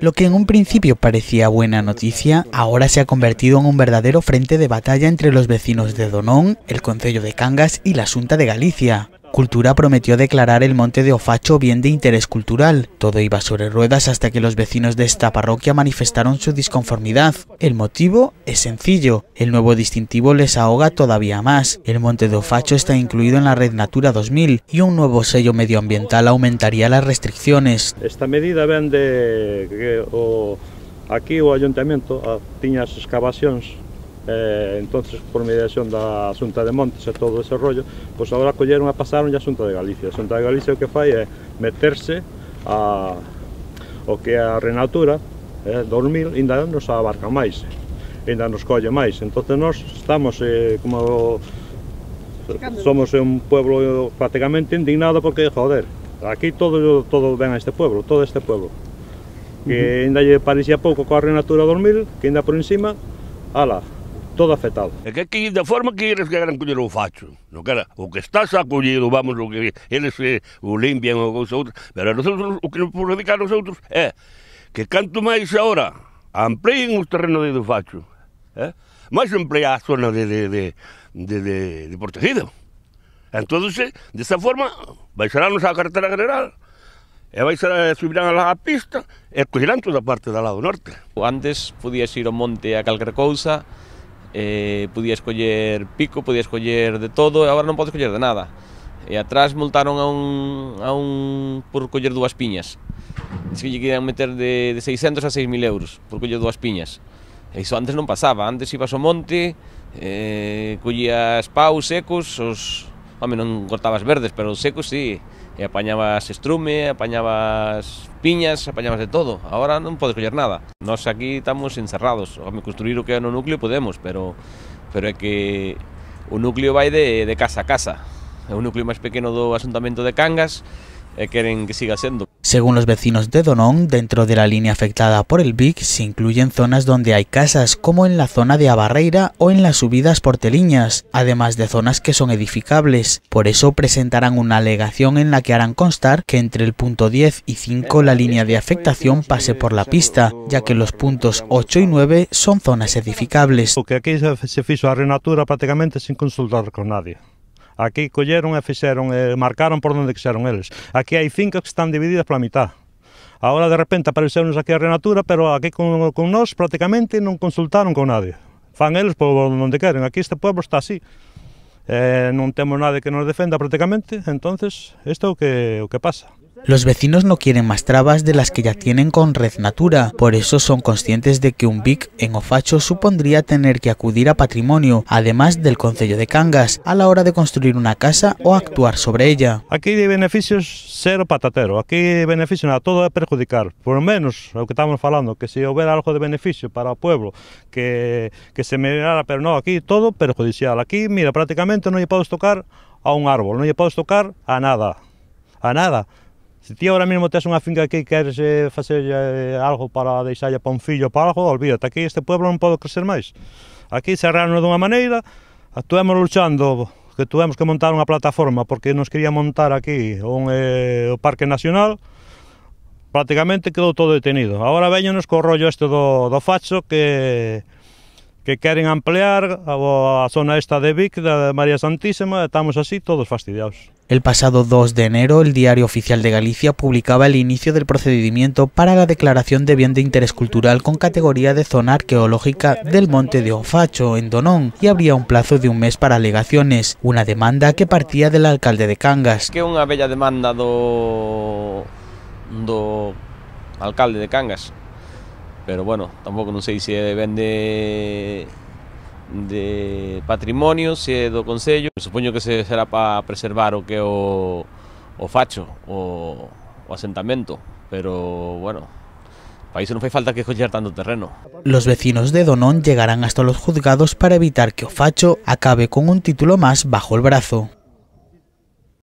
Lo que en un principio parecía buena noticia, ahora se ha convertido en un verdadero frente de batalla entre los vecinos de Donón, el Concello de Cangas y la Asunta de Galicia. Cultura prometió declarar el monte de Ofacho bien de interés cultural. Todo iba sobre ruedas hasta que los vecinos de esta parroquia manifestaron su disconformidad. El motivo es sencillo, el nuevo distintivo les ahoga todavía más. El monte de Ofacho está incluido en la red Natura 2000 y un nuevo sello medioambiental aumentaría las restricciones. Esta medida vende eh, aquí o ayuntamiento ...a ah, tiñas excavaciones... eh, entonces por mediación da Xunta de Montes e todo ese rollo, pois agora colleron a pasaron a Xunta de Galicia. A Xunta de Galicia o que fai é meterse a o que é a Renatura, eh, 2000, ainda nos abarca máis, ainda nos colle máis. Entonces nós estamos eh, como somos un pueblo prácticamente indignado porque, joder, aquí todo todo ven a este pueblo, todo este pueblo. Que uh -huh. ainda lle parecía pouco coa Renatura 2000, que ainda por encima, ala, todo afectado. É que aquí, da forma que eles queran coller o facho, no era, o que está sacollido, vamos, o que eles eh, o limpian ou cousa outros, pero nosotros, o que nos perjudica a outros é que canto máis agora ampliem os terrenos de do facho, eh? máis emplea a zona de, de, de, de, de, de protegido. Entón, desa forma, baixarános a carretera general, e vai a subirán a la pista e cogerán toda a parte da lado norte. Antes podías ir ao monte a calquer cousa, eh, podías escoller pico, podías escoller de todo, e agora non podes escoller de nada. E atrás multaron a un, a un por coller dúas piñas. Diz que lle querían meter de, de 600 a 6.000 euros por coller dúas piñas. E iso antes non pasaba, antes ibas ao monte, eh, collías paus secos, os, home, non cortabas verdes, pero secos sí, e apañabas estrume, apañabas piñas, apañabas de todo. Agora non podes coller nada. Nós aquí estamos encerrados. Home, construir o que é no núcleo podemos, pero pero é que o núcleo vai de, de casa a casa. É o núcleo máis pequeno do Asuntamento de Cangas, Eh, que siga Según los vecinos de Donón, dentro de la línea afectada por el BIC se incluyen zonas donde hay casas, como en la zona de Abarreira o en las subidas porteliñas, además de zonas que son edificables. Por eso presentarán una alegación en la que harán constar que entre el punto 10 y 5 la línea de afectación pase por la pista, ya que los puntos 8 y 9 son zonas edificables. Que aquí se hizo la renatura prácticamente sin consultar con nadie. Aquí colleron e fixeron, e marcaron por onde quixeron eles. Aquí hai fincas que están divididas pola mitad. Ahora de repente apareceu-nos aquí a Renatura, pero aquí con, con nós prácticamente non consultaron con nadie. Fan eles por onde queren, aquí este pueblo está así. Eh, non temos nada que nos defenda prácticamente, entonces isto é o que, o que pasa. Los vecinos no quieren más trabas de las que ya tienen con Red Natura, por eso son conscientes de que un Vic en Ofacho supondría tener que acudir a patrimonio, además del Concello de Cangas, a la hora de construir una casa o actuar sobre ella. Aquí de beneficios cero patatero, aquí de beneficio nada, todo es perjudicar, por lo menos lo que estamos hablando, que si hubiera algo de beneficio para el pueblo, que, que se mirara, pero no, aquí todo perjudicial, aquí mira, prácticamente no le puedo tocar a un árbol, no le puedo tocar a nada, a nada. Se ti ahora mesmo tes unha finca que queres eh, facer eh, algo para deixarlle para un fillo para algo, olvídate, aquí este pueblo non pode crecer máis. Aquí cerrarnos dunha maneira, actuemos luchando que tuvemos que montar unha plataforma porque nos quería montar aquí un, eh, o Parque Nacional, prácticamente quedou todo detenido. Agora veñenos co rollo este do, do facho que que queren ampliar a, a zona esta de Vic, da María Santísima, estamos así todos fastidiados. El pasado 2 de enero, el Diario Oficial de Galicia publicaba el inicio del procedimiento para la declaración de bien de interés cultural con categoría de zona arqueológica del Monte de Ofacho, en Donón, y habría un plazo de un mes para alegaciones, una demanda que partía del alcalde de Cangas. Que una bella demanda do... do alcalde de Cangas, pero bueno, tampoco no sé si vende de patrimonio se do consello, supongo que se será para preservar o que o, o facho, o, o asentamento, pero bueno, para eso no fai falta que coller tanto terreno. Los vecinos de Donón llegarán hasta los juzgados para evitar que o facho acabe con un título más bajo el brazo.